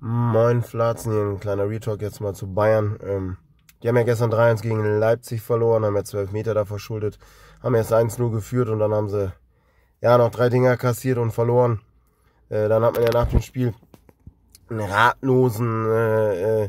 Moin Flatzen, hier ein kleiner Retalk jetzt mal zu Bayern. Ähm, die haben ja gestern 3-1 gegen Leipzig verloren, haben ja 12 Meter da verschuldet, haben erst 1-0 geführt und dann haben sie ja noch drei Dinger kassiert und verloren. Äh, dann hat man ja nach dem Spiel einen ratlosen äh, äh,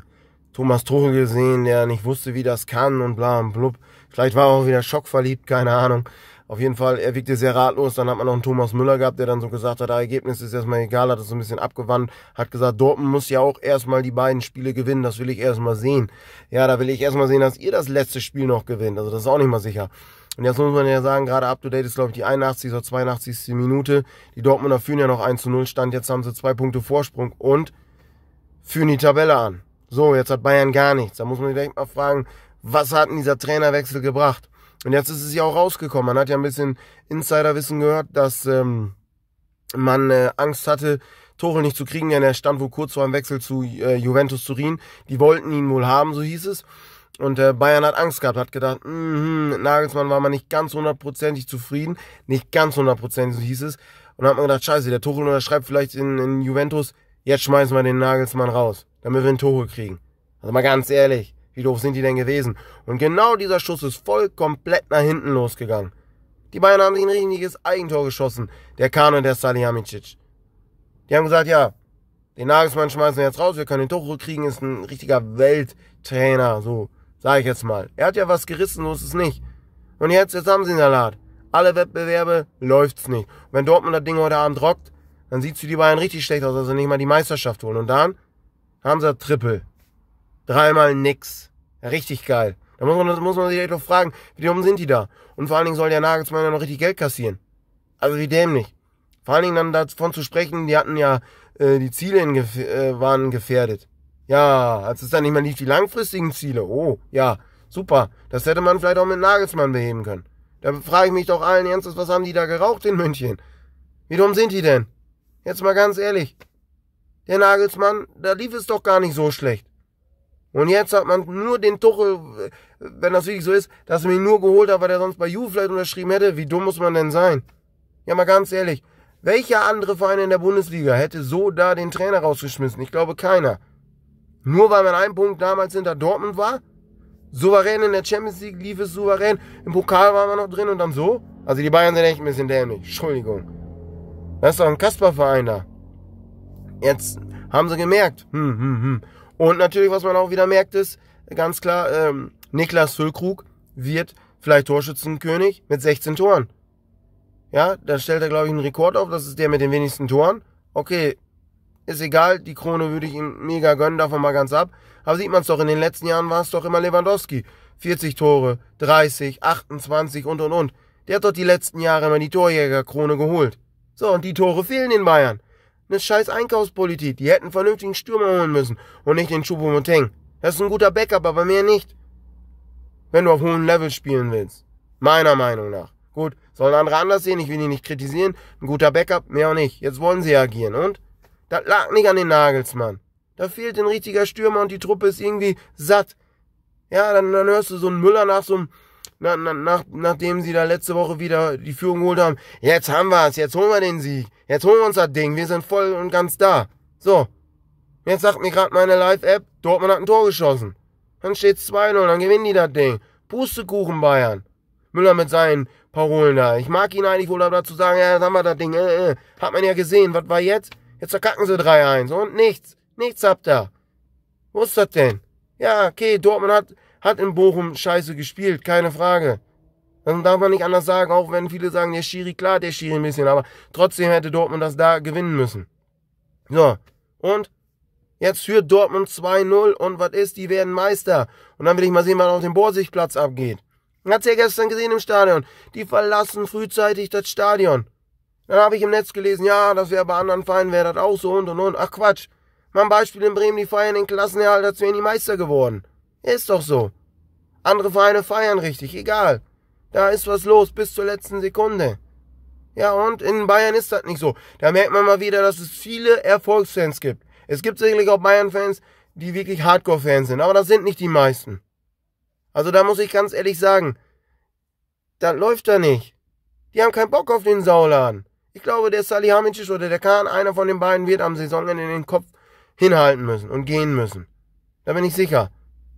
Thomas Tuchel gesehen, der nicht wusste, wie das kann und bla und blub. Vielleicht war er auch wieder schockverliebt, keine Ahnung. Auf jeden Fall, er wirkte sehr ratlos. Dann hat man noch einen Thomas Müller gehabt, der dann so gesagt hat, ah, Ergebnis ist erstmal egal, hat es so ein bisschen abgewandt, hat gesagt, Dortmund muss ja auch erstmal die beiden Spiele gewinnen, das will ich erstmal sehen. Ja, da will ich erstmal sehen, dass ihr das letzte Spiel noch gewinnt. Also das ist auch nicht mal sicher. Und jetzt muss man ja sagen, gerade up to date ist, glaube ich, die 81. oder 82. Minute. Die Dortmunder führen ja noch 1 zu 0 Stand. Jetzt haben sie zwei Punkte Vorsprung und führen die Tabelle an. So, jetzt hat Bayern gar nichts. Da muss man sich direkt mal fragen, was hat denn dieser Trainerwechsel gebracht? Und jetzt ist es ja auch rausgekommen. Man hat ja ein bisschen Insiderwissen gehört, dass ähm, man äh, Angst hatte, Tore nicht zu kriegen, denn er stand wohl kurz vor einem Wechsel zu äh, Juventus Turin. Die wollten ihn wohl haben, so hieß es. Und äh, Bayern hat Angst gehabt, hat gedacht, mh, Nagelsmann war man nicht ganz hundertprozentig zufrieden, nicht ganz hundertprozentig, so hieß es. Und dann hat man gedacht, scheiße, der Tuchel unterschreibt vielleicht in, in Juventus, jetzt schmeißen wir den Nagelsmann raus, damit wir einen Tuchel kriegen. Also mal ganz ehrlich, wie doof sind die denn gewesen? Und genau dieser Schuss ist voll komplett nach hinten losgegangen. Die Bayern haben sich ein richtiges Eigentor geschossen, der Kahn und der Salihamidzic. Die haben gesagt, ja, den Nagelsmann schmeißen wir jetzt raus, wir können den Tuchel kriegen, ist ein richtiger Welttrainer, so, sag ich jetzt mal. Er hat ja was gerissen, so ist es nicht. Und jetzt, jetzt haben sie den Salat. Alle Wettbewerbe läuft's nicht. Und wenn Dortmund das Ding heute Abend rockt, dann sieht's für die Bayern richtig schlecht aus, also nicht mal die Meisterschaft holen. Und dann haben sie Triple. Dreimal nix richtig geil. Da muss man, muss man sich doch fragen, wie dumm sind die da? Und vor allen Dingen soll der Nagelsmann ja noch richtig Geld kassieren. Also wie dämlich. Vor allen Dingen dann davon zu sprechen, die hatten ja, äh, die Ziele in, äh, waren gefährdet. Ja, als es dann nicht mehr lief, die langfristigen Ziele. Oh, ja, super. Das hätte man vielleicht auch mit Nagelsmann beheben können. Da frage ich mich doch allen Ernstes, was haben die da geraucht in München? Wie dumm sind die denn? Jetzt mal ganz ehrlich. Der Nagelsmann, da lief es doch gar nicht so schlecht. Und jetzt hat man nur den Tuchel, wenn das wirklich so ist, dass man ihn nur geholt hat, weil er sonst bei Juve vielleicht unterschrieben hätte. Wie dumm muss man denn sein? Ja, mal ganz ehrlich. Welcher andere Verein in der Bundesliga hätte so da den Trainer rausgeschmissen? Ich glaube keiner. Nur weil man einen Punkt damals hinter Dortmund war? Souverän in der Champions League lief es souverän. Im Pokal waren wir noch drin und dann so? Also die Bayern sind echt ein bisschen dämlich. Entschuldigung. Das ist doch ein Kasperverein da. Jetzt haben sie gemerkt. Hm, hm, hm. Und natürlich, was man auch wieder merkt, ist ganz klar, ähm, Niklas Füllkrug wird vielleicht Torschützenkönig mit 16 Toren. Ja, da stellt er, glaube ich, einen Rekord auf. Das ist der mit den wenigsten Toren. Okay, ist egal. Die Krone würde ich ihm mega gönnen, davon mal ganz ab. Aber sieht man es doch, in den letzten Jahren war es doch immer Lewandowski. 40 Tore, 30, 28 und und und. Der hat doch die letzten Jahre immer die Torjägerkrone geholt. So, und die Tore fehlen in Bayern. Eine scheiß Einkaufspolitik. Die hätten vernünftigen Stürmer holen müssen und nicht den Choupo-Moteng. Das ist ein guter Backup, aber mehr nicht. Wenn du auf hohem Level spielen willst. Meiner Meinung nach. Gut, sollen andere anders sehen, ich will die nicht kritisieren. Ein guter Backup, mehr auch nicht. Jetzt wollen sie agieren und? Das lag nicht an den Nagelsmann. Da fehlt ein richtiger Stürmer und die Truppe ist irgendwie satt. Ja, dann, dann hörst du so einen Müller nach so einem na, na, nach, nachdem sie da letzte Woche wieder die Führung geholt haben, jetzt haben wir es, jetzt holen wir den Sieg, jetzt holen wir uns das Ding, wir sind voll und ganz da. So, jetzt sagt mir gerade meine Live-App, Dortmund hat ein Tor geschossen. Dann steht's 2-0, dann gewinnen die das Ding. Pustekuchen Bayern. Müller mit seinen Parolen da. Ich mag ihn eigentlich wohl dazu sagen, ja, jetzt haben wir das Ding, äh, äh. Hat man ja gesehen, was war jetzt? Jetzt verkacken sie 3-1 und nichts. Nichts habt ihr. Wo ist das denn? Ja, okay, Dortmund hat hat in Bochum scheiße gespielt, keine Frage. Das darf man nicht anders sagen, auch wenn viele sagen, der Schiri, klar, der Schiri ein bisschen, aber trotzdem hätte Dortmund das da gewinnen müssen. So, und jetzt führt Dortmund 2-0 und was ist, die werden Meister. Und dann will ich mal sehen, was auf dem Borsigplatz abgeht. Hat's ja gestern gesehen im Stadion. Die verlassen frühzeitig das Stadion. Dann habe ich im Netz gelesen, ja, das wäre bei anderen Vereinen, wäre das auch so und und und. Ach Quatsch. Mein Beispiel in Bremen, die feiern den Klassenerhalt, als wären die Meister geworden. Ist doch so. Andere Vereine feiern richtig, egal. Da ist was los bis zur letzten Sekunde. Ja, und in Bayern ist das nicht so. Da merkt man mal wieder, dass es viele Erfolgsfans gibt. Es gibt sicherlich auch Bayern-Fans, die wirklich Hardcore-Fans sind, aber das sind nicht die meisten. Also da muss ich ganz ehrlich sagen, das läuft da nicht. Die haben keinen Bock auf den Sauladen. Ich glaube, der Salihamidzic oder der Kahn, einer von den beiden, wird am Saisonende den Kopf hinhalten müssen und gehen müssen. Da bin ich sicher.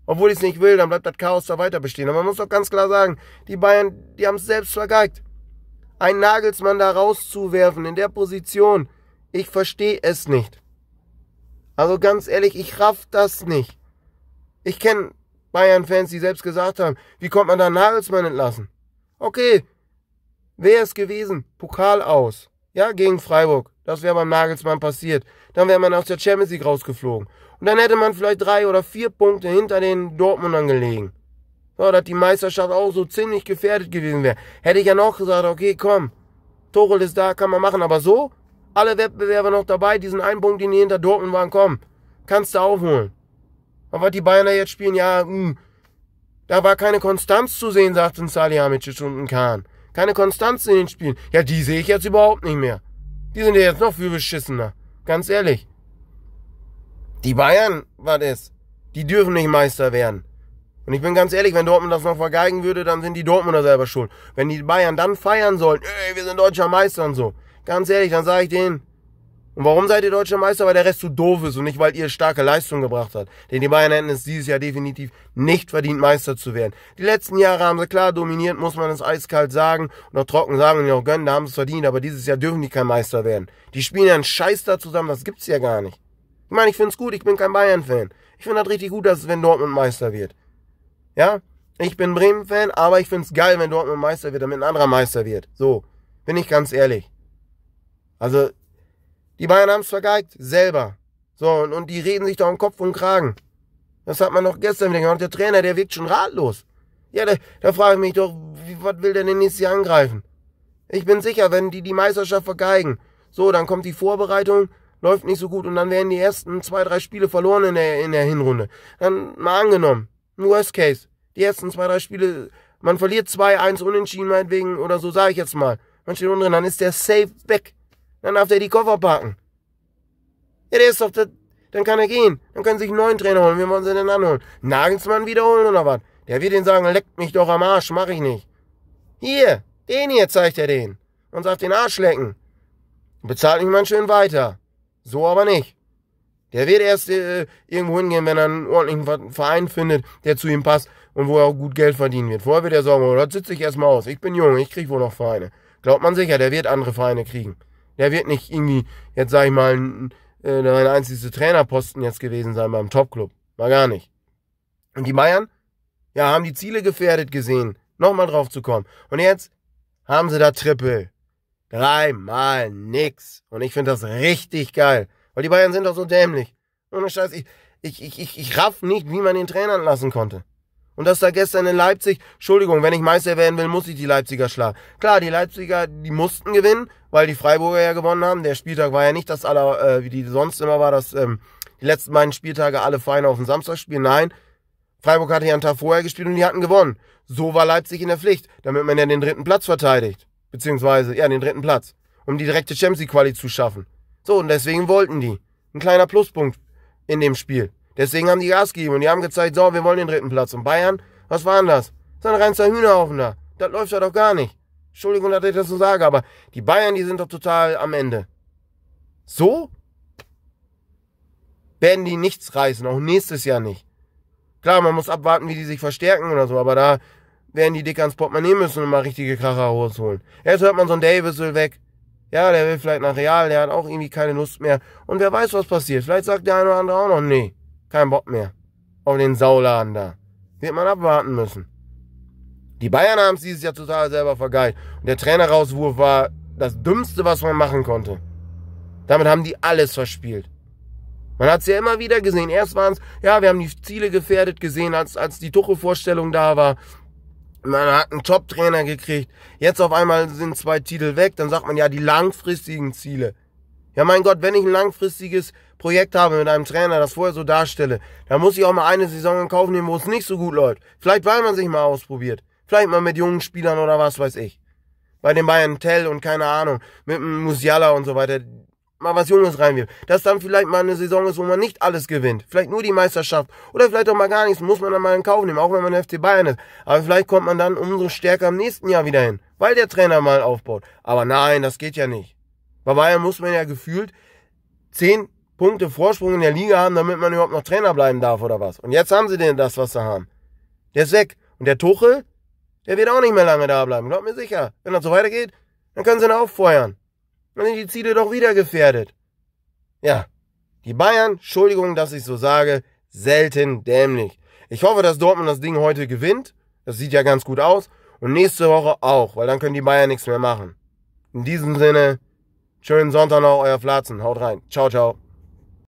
Obwohl ich es nicht will, dann bleibt das Chaos da weiter bestehen. Aber man muss doch ganz klar sagen, die Bayern, die haben es selbst vergeigt. Ein Nagelsmann da rauszuwerfen in der Position, ich verstehe es nicht. Also ganz ehrlich, ich raff das nicht. Ich kenne Bayern-Fans, die selbst gesagt haben, wie kommt man da Nagelsmann entlassen? Okay, wäre es gewesen, Pokal aus, ja, gegen Freiburg, das wäre beim Nagelsmann passiert, dann wäre man aus der Champions League rausgeflogen. Und dann hätte man vielleicht drei oder vier Punkte hinter den Dortmundern gelegen. So, dass die Meisterschaft auch so ziemlich gefährdet gewesen wäre. Hätte ich ja noch gesagt, okay, komm, Torel ist da, kann man machen. Aber so, alle Wettbewerber noch dabei, diesen einen Punkt, den die hinter Dortmund waren, komm, kannst du aufholen. Aber was die da jetzt spielen, ja, mh, hm, da war keine Konstanz zu sehen, sagten Salihamidzic und Kahn. Keine Konstanz in den Spielen. Ja, die sehe ich jetzt überhaupt nicht mehr. Die sind ja jetzt noch viel beschissener. Ganz ehrlich. Die Bayern, was ist? Die dürfen nicht Meister werden. Und ich bin ganz ehrlich, wenn Dortmund das noch vergeigen würde, dann sind die Dortmunder selber schuld. Wenn die Bayern dann feiern sollen, ey, wir sind deutscher Meister und so. Ganz ehrlich, dann sage ich denen. Und warum seid ihr deutscher Meister? Weil der Rest zu so doof ist und nicht, weil ihr starke Leistung gebracht habt. Denn die Bayern hätten es dieses Jahr definitiv nicht verdient, Meister zu werden. Die letzten Jahre haben sie klar dominiert, muss man es eiskalt sagen und auch trocken sagen und auch gönnen, da haben sie es verdient. Aber dieses Jahr dürfen die kein Meister werden. Die spielen ja einen Scheiß da zusammen, das gibt's ja gar nicht. Ich meine, ich finde es gut, ich bin kein Bayern-Fan. Ich finde das richtig gut, dass es, wenn Dortmund Meister wird. Ja? Ich bin Bremen-Fan, aber ich finde es geil, wenn Dortmund Meister wird, damit ein anderer Meister wird. So, bin ich ganz ehrlich. Also, die Bayern haben es vergeigt, selber. So, und, und die reden sich doch im Kopf und Kragen. Das hat man doch gestern wieder gemacht. Der Trainer, der wirkt schon ratlos. Ja, da, da frage ich mich doch, wie, was will der denn nächstes Jahr angreifen? Ich bin sicher, wenn die die Meisterschaft vergeigen, so, dann kommt die Vorbereitung, läuft nicht so gut und dann werden die ersten zwei, drei Spiele verloren in der, in der Hinrunde. Dann mal angenommen, Worst Case. Die ersten zwei, drei Spiele, man verliert zwei, eins unentschieden meinetwegen oder so, sage ich jetzt mal. Man steht unten drin, dann ist der safe weg. Dann darf der die Koffer packen. Ja, der ist doch, der, dann kann er gehen. Dann können sich einen neuen Trainer holen. Wir wollen sie denn anholen? Nagelsmann wiederholen oder was? Der wird den sagen, leckt mich doch am Arsch, mach ich nicht. Hier, den hier zeigt er den. Und sagt den Arsch lecken. Bezahlt mich mal schön weiter. So aber nicht. Der wird erst äh, irgendwo hingehen, wenn er einen ordentlichen Verein findet, der zu ihm passt und wo er auch gut Geld verdienen wird. Vorher wird er sagen, oh, das sitze ich erstmal aus. Ich bin jung, ich krieg wohl noch Vereine. Glaubt man sicher, der wird andere Vereine kriegen. Der wird nicht irgendwie, jetzt sage ich mal, äh, mein einzigste Trainerposten jetzt gewesen sein beim Topclub. War gar nicht. Und die Bayern, ja, haben die Ziele gefährdet gesehen, nochmal drauf zu kommen. Und jetzt haben sie da Triple. Dreimal nix. Und ich finde das richtig geil. Weil die Bayern sind doch so dämlich. Ohne Scheiß, ich, ich, ich, ich, ich raff nicht, wie man den Trainern lassen konnte. Und das da gestern in Leipzig, Entschuldigung, wenn ich Meister werden will, muss ich die Leipziger schlagen. Klar, die Leipziger, die mussten gewinnen, weil die Freiburger ja gewonnen haben. Der Spieltag war ja nicht das aller, äh, wie die sonst immer war, dass ähm, die letzten beiden Spieltage alle Vereine auf den Samstag spielen. Nein, Freiburg hatte ja einen Tag vorher gespielt und die hatten gewonnen. So war Leipzig in der Pflicht, damit man ja den dritten Platz verteidigt beziehungsweise ja, den dritten Platz, um die direkte Champions Quali zu schaffen. So, und deswegen wollten die. Ein kleiner Pluspunkt in dem Spiel. Deswegen haben die Gas gegeben und die haben gezeigt, so, wir wollen den dritten Platz. Und Bayern, was war denn das? So ein reinster Hühnerhaufen da. Das läuft ja doch gar nicht. Entschuldigung, dass ich das so sage, aber die Bayern, die sind doch total am Ende. So werden die nichts reißen, auch nächstes Jahr nicht. Klar, man muss abwarten, wie die sich verstärken oder so, aber da werden die dick ans Portemonnaie müssen und mal richtige Kracher rausholen. Jetzt hört man so einen Davis will weg. Ja, der will vielleicht nach Real, der hat auch irgendwie keine Lust mehr. Und wer weiß, was passiert. Vielleicht sagt der eine oder andere auch noch, nee, kein Bock mehr. Auf den Sauladen da. Wird man abwarten müssen. Die Bayern haben es dieses Jahr total selber vergeilt. Und der Trainerauswurf war das Dümmste, was man machen konnte. Damit haben die alles verspielt. Man hat es ja immer wieder gesehen. Erst waren es, ja, wir haben die Ziele gefährdet gesehen, als, als die tuchel da war. Man hat einen Top-Trainer gekriegt. Jetzt auf einmal sind zwei Titel weg. Dann sagt man ja die langfristigen Ziele. Ja, mein Gott, wenn ich ein langfristiges Projekt habe mit einem Trainer, das vorher so darstelle, dann muss ich auch mal eine Saison in Kauf nehmen, wo es nicht so gut läuft. Vielleicht, weil man sich mal ausprobiert. Vielleicht mal mit jungen Spielern oder was weiß ich. Bei den Bayern Tell und keine Ahnung, mit dem Musiala und so weiter mal was Junges reinwirft. Dass dann vielleicht mal eine Saison ist, wo man nicht alles gewinnt. Vielleicht nur die Meisterschaft. Oder vielleicht auch mal gar nichts. Muss man dann mal in Kauf nehmen, auch wenn man FC Bayern ist. Aber vielleicht kommt man dann umso stärker im nächsten Jahr wieder hin. Weil der Trainer mal aufbaut. Aber nein, das geht ja nicht. Bei Bayern muss man ja gefühlt zehn Punkte Vorsprung in der Liga haben, damit man überhaupt noch Trainer bleiben darf oder was. Und jetzt haben sie denn das, was sie haben. Der ist weg. Und der Tuchel, der wird auch nicht mehr lange da bleiben. Glaub mir sicher. Wenn das so weitergeht, dann können sie ihn auffeuern dann sind die Ziele doch wieder gefährdet. Ja, die Bayern, Entschuldigung, dass ich so sage, selten dämlich. Ich hoffe, dass Dortmund das Ding heute gewinnt. Das sieht ja ganz gut aus. Und nächste Woche auch, weil dann können die Bayern nichts mehr machen. In diesem Sinne, schönen Sonntag noch, euer Flatzen. Haut rein. Ciao, ciao.